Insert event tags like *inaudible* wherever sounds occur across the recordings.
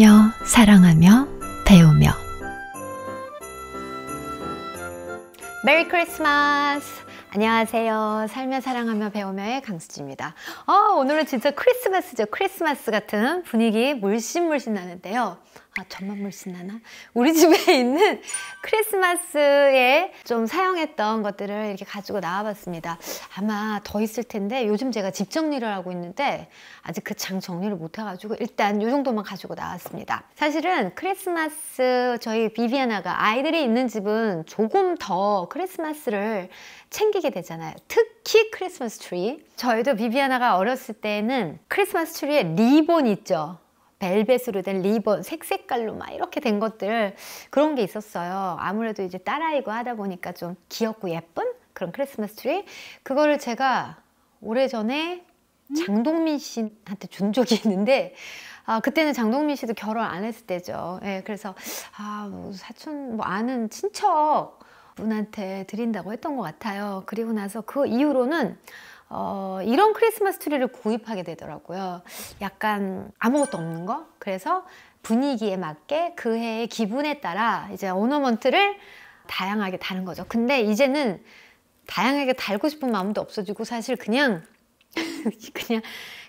섬기며 사랑하며 배우며 메리 크리스마스! 안녕하세요. 살며 사랑하며 배우며의 강수지입니다. 어, 오늘은 진짜 크리스마스죠. 크리스마스 같은 분위기 물씬 물씬 나는데요. 아, 전만물 쓰나나? 우리 집에 *laughs* 있는 크리스마스에 좀 사용했던 것들을 이렇게 가지고 나와봤습니다. 아마 더 있을 텐데 요즘 제가 집 정리를 하고 있는데 아직 그 장 정리를 못 해가지고 일단 요 정도만 가지고 나왔습니다. 사실은 크리스마스 저희 비비아나가 아이들이 있는 집은 조금 더 크리스마스를 챙기게 되잖아요. 특히 크리스마스 트리. 저희도 비비아나가 어렸을 때는 크리스마스 트리에 리본 있죠. 벨벳으로 된 리본, 색색깔로 막 이렇게 된 것들 그런 게 있었어요. 아무래도 이제 딸아이고 하다 보니까 좀 귀엽고 예쁜 그런 크리스마스 트리 그거를 제가 오래전에 음. 장동민 씨한테 준 적이 있는데 아, 그때는 장동민 씨도 결혼 안 했을 때죠. 예, 그래서 아, 뭐 사촌 뭐 아는 친척 분한테 드린다고 했던 것 같아요. 그리고 나서 그 이후로는 어, 이런 크리스마스 트리를 구입하게 되더라고요. 약간 아무것도 없는 거. 그래서 분위기에 맞게 그 해의 기분에 따라 이제 오너먼트를 다양하게 다는 거죠. 근데 이제는 다양하게 달고 싶은 마음도 없어지고 사실 그냥 *laughs* 그냥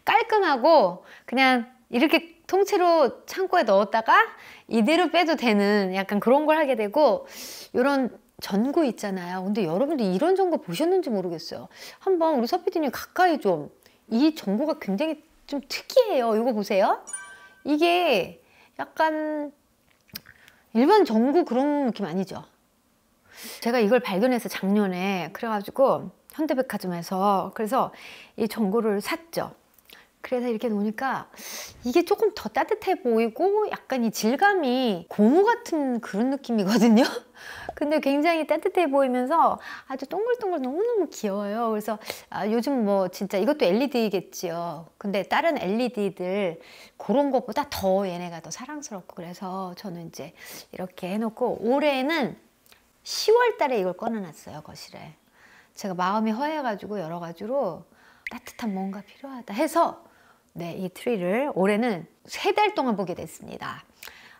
깔끔하고 그냥 이렇게 통째로 창고에 넣었다가 이대로 빼도 되는 약간 그런 걸 하게 되고 이런 전구 있잖아요. 근데 여러분들 이런 정보 보셨는지 모르겠어요. 한번 우리 서피디님 가까이 좀. 이 정보가 굉장히 좀 특이해요. 이거 보세요. 이게 약간 일반 전구 그런 느낌 아니죠? 제가 이걸 발견해서 작년에 그래가지고 현대백화점에서 그래서 이 전구를 샀죠. 그래서 이렇게 놓으니까 이게 조금 더 따뜻해 보이고 약간 이 질감이 고무 같은 그런 느낌이거든요. 근데 굉장히 따뜻해 보이면서 아주 동글동글 너무너무 귀여워요. 그래서 아, 요즘 뭐 진짜 이것도 LED겠지요. 근데 다른 LED들 그런 것보다 더 얘네가 더 사랑스럽고 그래서 저는 이제 이렇게 해놓고 올해는 10월 달에 이걸 꺼내놨어요. 거실에. 제가 마음이 허해가지고 여러 가지로 따뜻한 뭔가 필요하다 해서 네, 이 트리를 올해는 세 달 동안 보게 됐습니다.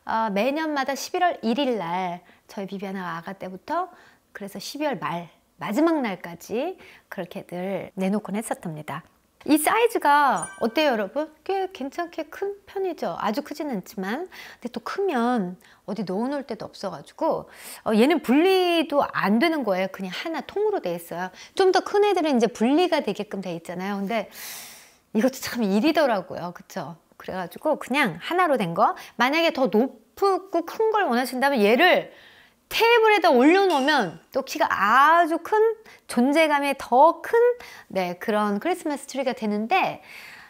어, 매년마다 11월 1일 날 저희 비비아나 아가 때부터 그래서 12월 말 마지막 날까지 그렇게 늘 내놓곤 했었답니다. 이 사이즈가 어때요 여러분? 꽤 괜찮게 큰 편이죠 아주 크진 않지만 근데 또 크면 어디 넣어놓을 데도 없어가지고 어, 얘는 분리도 안 되는 거예요 그냥 하나 통으로 돼 있어요 좀 더 큰 애들은 이제 분리가 되게끔 돼 있잖아요 근데 이것도 참 일이더라고요 그쵸? 그래가지고 그냥 하나로 된 거. 만약에 더 높고 큰 걸 원하신다면 얘를 테이블에다 올려놓으면 또 키가 아주 큰 존재감이 더큰 네, 그런 크리스마스 트리가 되는데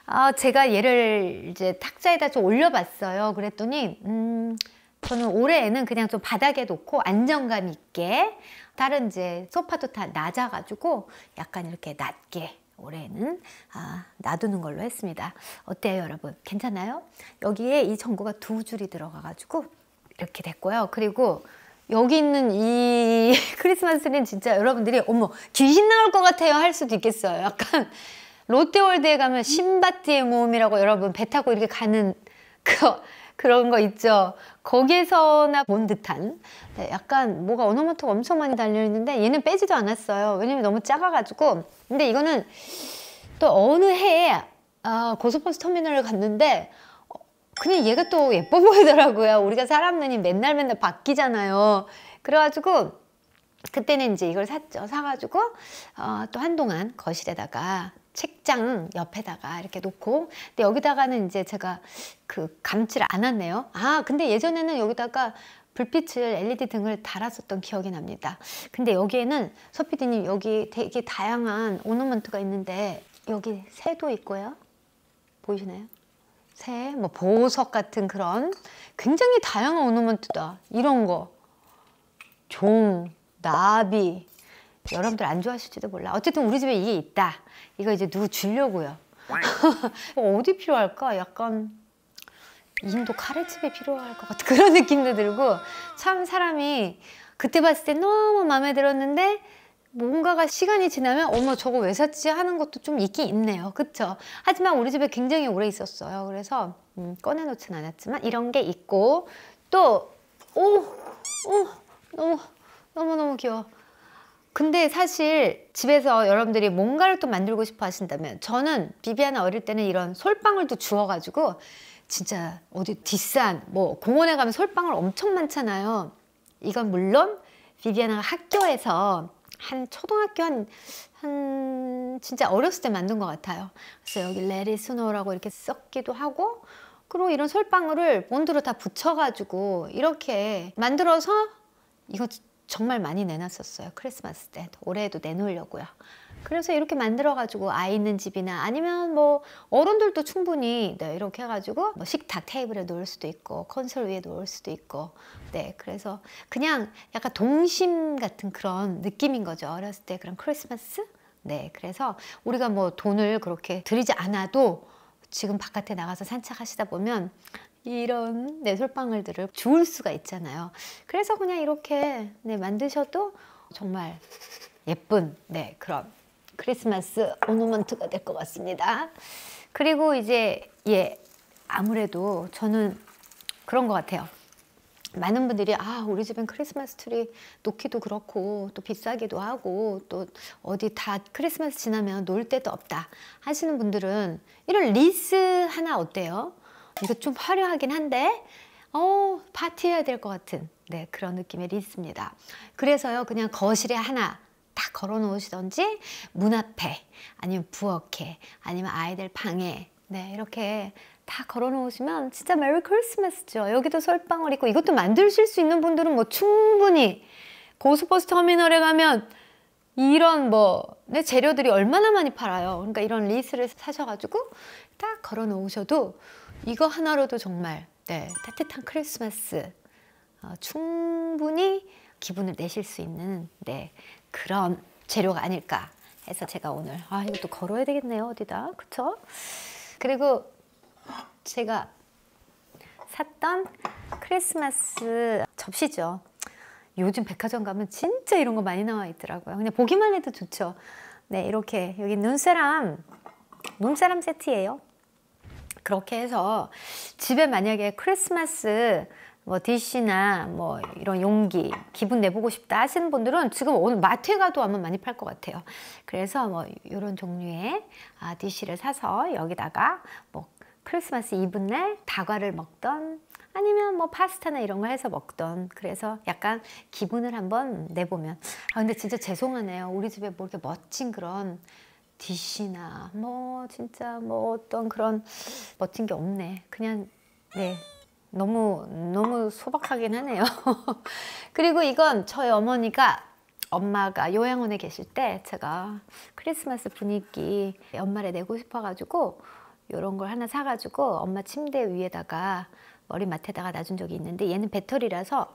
어, 제가 얘를 이제 탁자에다 좀 올려봤어요. 그랬더니 음, 저는 올해에는 그냥 좀 바닥에 놓고 안정감 있게 다른 이제 소파도 다 낮아가지고 약간 이렇게 낮게 올해는 아, 놔두는 걸로 했습니다. 어때요 여러분? 괜찮아요? 여기에 이 전구가 두 줄이 들어가가지고 이렇게 됐고요. 그리고 여기 있는 이 *laughs* 크리스마스 는 진짜 여러분들이 어머 귀신 나올 것 같아요 할 수도 있겠어요. 약간 롯데월드에 가면 신바트의 모험이라고 여러분 배 타고 이렇게 가는 그 그런 거 있죠. 거기에서나 본 듯한 네, 약간 뭐가 어너마토가 엄청 많이 달려있는데 얘는 빼지도 않았어요. 왜냐면 너무 작아가지고 근데 이거는 또 어느 해에 아, 고속버스 터미널을 갔는데 어, 그냥 얘가 또 예뻐 *laughs* 보이더라고요. 우리가 사람 눈이 맨날 맨날 바뀌잖아요. 그래가지고 그때는 이제 이걸 샀죠. 사가지고 어, 또 한동안 거실에다가 책장 옆에다가 이렇게 놓고 근데 여기다가는 이제 제가 그 감지를 않았네요. 아 근데 예전에는 여기다가 불빛을 LED 등을 달았었던 기억이 납니다. 근데 여기에는 서피디님 여기 되게 다양한 오너먼트가 있는데 여기 새도 있고요. 보이시나요? 새, 뭐 보석 같은 그런 굉장히 다양한 오너먼트다. 이런 거. 종, 나비. 여러분들 안 좋아하실지도 몰라. 어쨌든 우리 집에 이게 있다. 이거 이제 누구 주려고요. *laughs* 어디 필요할까? 약간 임도 카레집에 필요할 것 같은 *laughs* 그런 느낌도 들고 참 사람이 그때 봤을 때 너무 마음에 들었는데 뭔가가 시간이 지나면 어머 저거 왜 샀지 하는 것도 좀 있긴 있네요 그쵸 하지만 우리 집에 굉장히 오래 있었어요 그래서 음, 꺼내놓진 않았지만 이런 게 있고 또 오! 오! 너무 너무너무 귀여워 근데 사실 집에서 여러분들이 뭔가를 또 만들고 싶어 하신다면 저는 비비아나 어릴 때는 이런 솔방울도 주워가지고 진짜 어디 뒷산 뭐 공원에 가면 솔방울 엄청 많잖아요. 이건 물론 비비아나가 학교에서 한 초등학교 한, 한 진짜 어렸을 때 만든 것 같아요. 그래서 여기 레리스노라고 이렇게 썼기도 하고 그리고 이런 솔방울을 본드로 다 붙여가지고 이렇게 만들어서 이거 정말 많이 내놨었어요. 크리스마스 때. 올해에도 내놓으려고요. 그래서 이렇게 만들어가지고 아이 있는 집이나 아니면 뭐 어른들도 충분히 네, 이렇게 해가지고 뭐 식탁 테이블에 놓을 수도 있고 콘솔 위에 놓을 수도 있고 네 그래서 그냥 약간 동심 같은 그런 느낌인 거죠 어렸을 때 그런 크리스마스 네 그래서 우리가 뭐 돈을 그렇게 들이지 않아도 지금 바깥에 나가서 산책하시다 보면 이런 네, 솔방울들을 주울 수가 있잖아요 그래서 그냥 이렇게 네, 만드셔도 정말 예쁜 네 그런 크리스마스 오노먼트가 될 것 같습니다. 그리고 이제 예 아무래도 저는 그런 것 같아요. 많은 분들이 아 우리 집엔 크리스마스 트리 놓기도 그렇고 또 비싸기도 하고 또 어디 다 크리스마스 지나면 놀 데도 없다 하시는 분들은 이런 리스 하나 어때요? 이거 좀 화려하긴 한데 어 파티해야 될 것 같은 네 그런 느낌의 리스입니다. 그래서요 그냥 거실에 하나 딱 걸어 놓으시던지 문 앞에 아니면 부엌에 아니면 아이들 방에 네 이렇게 다 걸어 놓으시면 진짜 메리 크리스마스죠. 여기도 설방울 있고 이것도 만드실 수 있는 분들은 뭐 충분히 고스버스 터미널에 가면 이런 뭐내 네, 재료들이 얼마나 많이 팔아요. 그러니까 이런 리스를 사셔가지고 딱 걸어 놓으셔도 이거 하나로도 정말 네, 따뜻한 크리스마스 어, 충분히 기분을 내실 수 있는 네, 그런 재료가 아닐까 해서 제가 오늘 아 이것도 걸어야 되겠네요 어디다 그쵸? 그리고 제가 샀던 크리스마스 접시죠 요즘 백화점 가면 진짜 이런 거 많이 나와 있더라고요 그냥 보기만 해도 좋죠 네 이렇게 여기 눈사람 눈사람 세트예요 그렇게 해서 집에 만약에 크리스마스 뭐 DC나 뭐 이런 용기 기분 내보고 싶다 하시는 분들은 지금 오늘 마트에 가도 아마 많이 팔 것 같아요. 그래서 뭐 이런 종류의 아, DC를 사서 여기다가 뭐 크리스마스 이브날 다과를 먹던 아니면 뭐 파스타나 이런 거 해서 먹던 그래서 약간 기분을 한번 내보면 아 근데 진짜 죄송하네요. 우리 집에 뭐 이렇게 멋진 그런 디시나 뭐 진짜 뭐 어떤 그런 멋진 게 없네. 그냥 네 너무 너무 소박하긴 하네요. *laughs* 그리고 이건 저희 어머니가 엄마가 요양원에 계실 때 제가 크리스마스 분위기 연말에 내고 싶어가지고 이런 걸 하나 사가지고 엄마 침대 위에다가 머리맡에다가 놔준 적이 있는데 얘는 배터리라서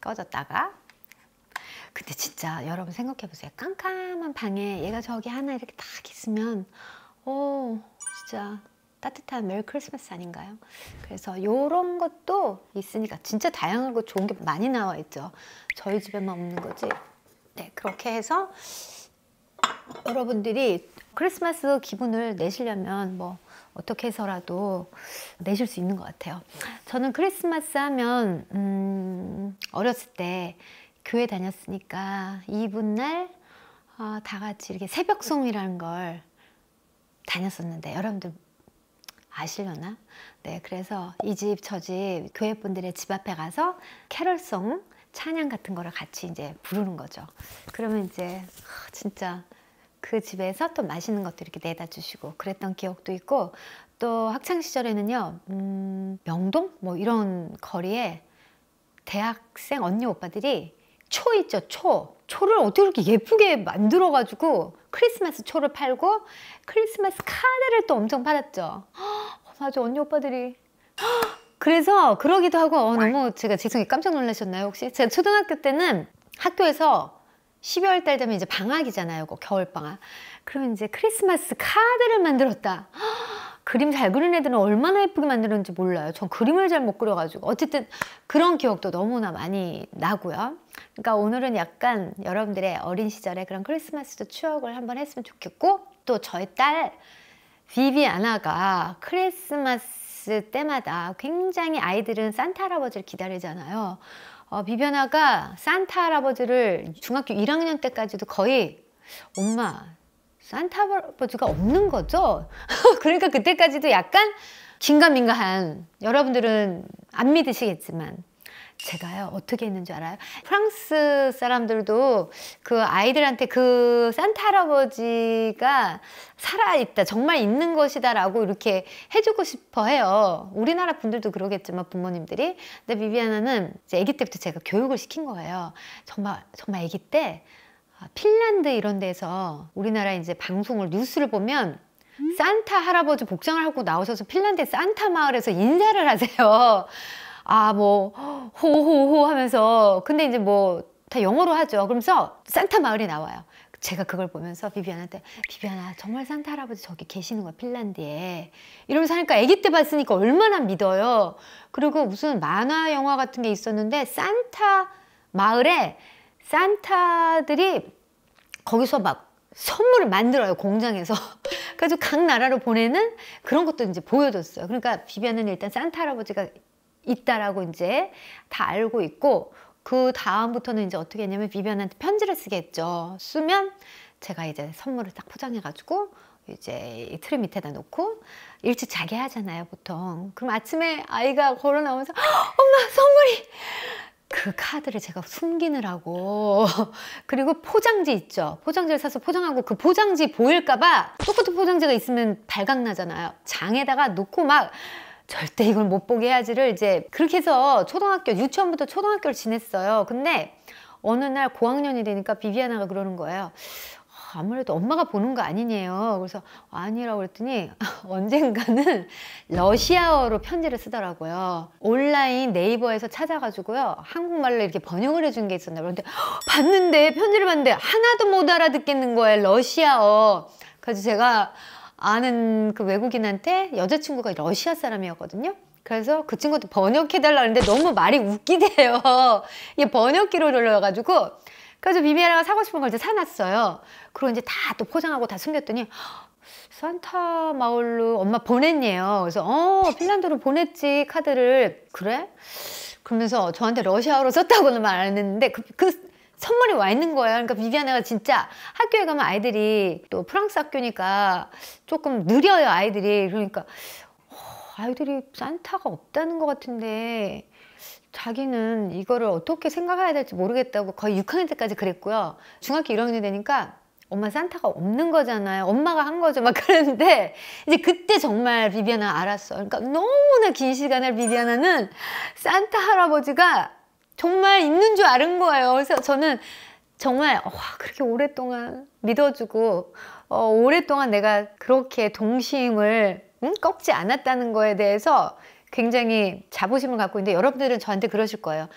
꺼졌다가 근데 진짜 여러분 생각해보세요. 깜깜한 방에 얘가 저기 하나 이렇게 딱 있으면 오 어, 진짜 따뜻한 메리 크리스마스 아닌가요? 그래서 이런 것도 있으니까 진짜 다양하고 좋은 게 많이 나와 있죠. 저희 집에만 없는 거지. 네, 그렇게 해서 여러분들이 크리스마스 기분을 내시려면 뭐 어떻게 해서라도 내실 수 있는 것 같아요. 저는 크리스마스 하면 음, 어렸을 때 교회 다녔으니까 이분날 어, 다 같이 이렇게 새벽송이라는 걸 다녔었는데 여러분들 아시려나 네, 그래서 이 집, 저 집, 교회 분들의 집 앞에 가서 캐럴송, 찬양 같은 거를 같이 이제 부르는 거죠. 그러면 이제 진짜 그 집에서 또 맛있는 것도 이렇게 내다 주시고 그랬던 기억도 있고 또 학창 시절에는요, 음, 명동 뭐 이런 거리에 대학생 언니 오빠들이 초 있죠, 초. 초를 어떻게 이렇게 예쁘게 만들어가지고 크리스마스 초를 팔고 크리스마스 카드를 또 엄청 팔았죠. 허, 맞아 언니 오빠들이. 허, 그래서 그러기도 하고 어, 너무 제가 죄송해 깜짝 놀라셨나요 혹시? 제가 초등학교 때는 학교에서 12월 달 되면 이제 방학이잖아요. 그 겨울 방학. 그러면 이제 크리스마스 카드를 만들었다. 허, 그림 잘 그리는 애들은 얼마나 예쁘게 만드는지 몰라요. 전 그림을 잘 못 그려가지고 어쨌든 그런 기억도 너무나 많이 나고요. 그러니까 오늘은 약간 여러분들의 어린 시절의 그런 크리스마스도 추억을 한번 했으면 좋겠고 또 저희 딸 비비아나가 크리스마스 때마다 굉장히 아이들은 산타 할아버지를 기다리잖아요. 어, 비비아나가 산타 할아버지를 중학교 1학년 때까지도 거의 엄마 산타버즈가 없는 거죠? *laughs* 그러니까 그때까지도 약간 긴가민가한 여러분들은 안 믿으시겠지만 제가요 어떻게 했는 줄 알아요? 프랑스 사람들도 그 아이들한테 그 산타 할아버지가 살아있다 정말 있는 것이다 라고 이렇게 해주고 싶어 해요 우리나라 분들도 그러겠지만 부모님들이 근데 비비아나는 이제 애기 때부터 제가 교육을 시킨 거예요 정말 정말 애기때 아, 핀란드 이런 데서 우리나라 이제 방송을 뉴스를 보면 산타 할아버지 복장을 하고 나오셔서 핀란드 산타 마을에서 인사를 하세요. 아, 뭐, 호호호 하면서. 근데 이제 뭐, 다 영어로 하죠. 그러면서 산타 마을이 나와요. 제가 그걸 보면서 비비안한테, 비비안아, 정말 산타 할아버지 저기 계시는 거야, 핀란드에. 이러면서 하니까 아기 때 봤으니까 얼마나 믿어요. 그리고 무슨 만화 영화 같은 게 있었는데, 산타 마을에 산타들이 거기서 막 선물을 만들어요 공장에서 *laughs* 그래서 각 나라로 보내는 그런 것도 이제 보여줬어요 그러니까 비비안은 일단 산타 할아버지가 있다라고 이제 다 알고 있고 그 다음부터는 이제 어떻게 했냐면 비비안한테 편지를 쓰겠죠 쓰면 제가 이제 선물을 딱 포장해 가지고 이제 트리 밑에다 놓고 일찍 자게 하잖아요 보통 그럼 아침에 아이가 걸어 나오면서 엄마 선물이 그 카드를 제가 숨기느라고 *laughs* 그리고 포장지 있죠 포장지를 사서 포장하고 그 포장지 보일까봐 똑같은 포장지가 있으면 발각나잖아요 장에다가 놓고 막 절대 이걸 못 보게 해야지를 이제 그렇게 해서 초등학교 유치원부터 초등학교를 지냈어요 근데 어느 날 고학년이 되니까 비비아나가 그러는 거예요 아무래도 엄마가 보는 거 아니네요. 그래서 아니라고 그랬더니 *laughs* 언젠가는 러시아어로 편지를 쓰더라고요. 온라인 네이버에서 찾아가지고요. 한국말로 이렇게 번역을 해 준 게 있었나 요 그런데 봤는데 편지를 봤는데 하나도 못 알아듣겠는 거예요. 러시아어. 그래서 제가 아는 그 외국인한테 여자친구가 러시아 사람이었거든요. 그래서 그친구한테 번역해달라 는데 너무 말이 웃기대요. *laughs* 이게 번역기로 눌러가지고 그래서 비비아나가 사고 싶은 걸 이제 사놨어요. 그리고 이제 다 또 포장하고 다 숨겼더니 산타 마을로 엄마 보냈네요. 그래서 어 핀란드로 보냈지 카드를 그래? 그러면서 저한테 러시아어로 썼다고는 말했는데 그, 그 선물이 와 있는 거예요. 그러니까 비비아나가 진짜 학교에 가면 아이들이 또 프랑스 학교니까 조금 느려요 아이들이 그러니까 어, 아이들이 산타가 없다는 것 같은데 자기는 이거를 어떻게 생각해야 될지 모르겠다고 거의 6학년 때까지 그랬고요. 중학교 1학년이 되니까 엄마 산타가 없는 거잖아요. 엄마가 한 거죠. 막그랬는데 이제 그때 정말 비비아나 알았어. 그러니까 너무나 긴 시간을 비비아나는 산타 할아버지가 정말 있는 줄 아는 거예요. 그래서 저는 정말 와 그렇게 오랫동안 믿어주고 어, 오랫동안 내가 그렇게 동심을 응? 꺾지 않았다는 거에 대해서 굉장히 자부심을 갖고 있는데 여러분들은 저한테 그러실 거예요.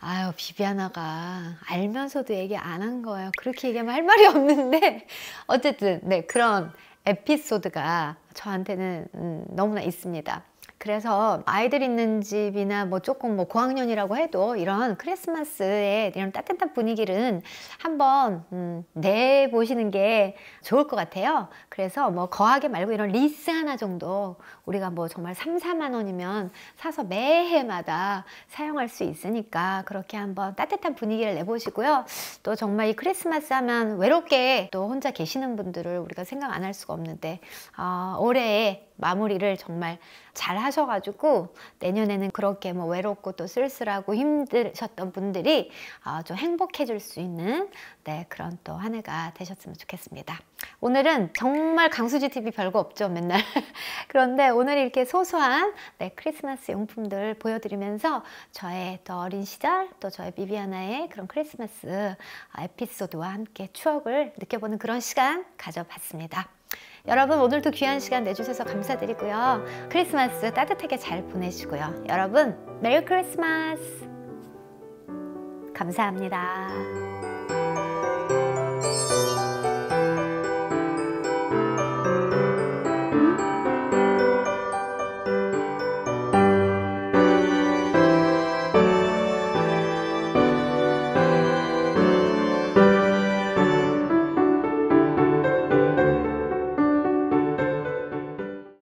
아유 비비아나가 알면서도 얘기 안 한 거예요. 그렇게 얘기하면 할 말이 없는데 *laughs* 어쨌든 네 그런 에피소드가 저한테는 음, 너무나 있습니다. 그래서 아이들 있는 집이나 뭐 조금 뭐 고학년이라고 해도 이런 크리스마스에 이런 따뜻한 분위기는 한번 음, 내 보시는 게 좋을 것 같아요. 그래서 뭐 거하게 말고 이런 리스 하나 정도 우리가 뭐 정말 3, 4만 원이면 사서 매해마다 사용할 수 있으니까 그렇게 한번 따뜻한 분위기를 내보시고요. 또 정말 이 크리스마스 하면 외롭게 또 혼자 계시는 분들을 우리가 생각 안 할 수가 없는데 어, 올해에 마무리를 정말 잘 하셔가지고 내년에는 그렇게 뭐 외롭고 또 쓸쓸하고 힘드셨던 분들이 어, 좀 행복해질 수 있는 네, 그런 또 한 해가 되셨으면 좋겠습니다. 오늘은 정말 강수지 TV 별거 없죠 맨날 *laughs* 그런데 오늘 이렇게 소소한 네, 크리스마스 용품들 보여드리면서 저의 또 어린 시절 또 저의 비비아나의 그런 크리스마스 에피소드와 함께 추억을 느껴보는 그런 시간 가져봤습니다. 여러분 오늘도 귀한 시간 내주셔서 감사드리고요. 크리스마스 따뜻하게 잘 보내시고요. 여러분 메리 크리스마스! 감사합니다.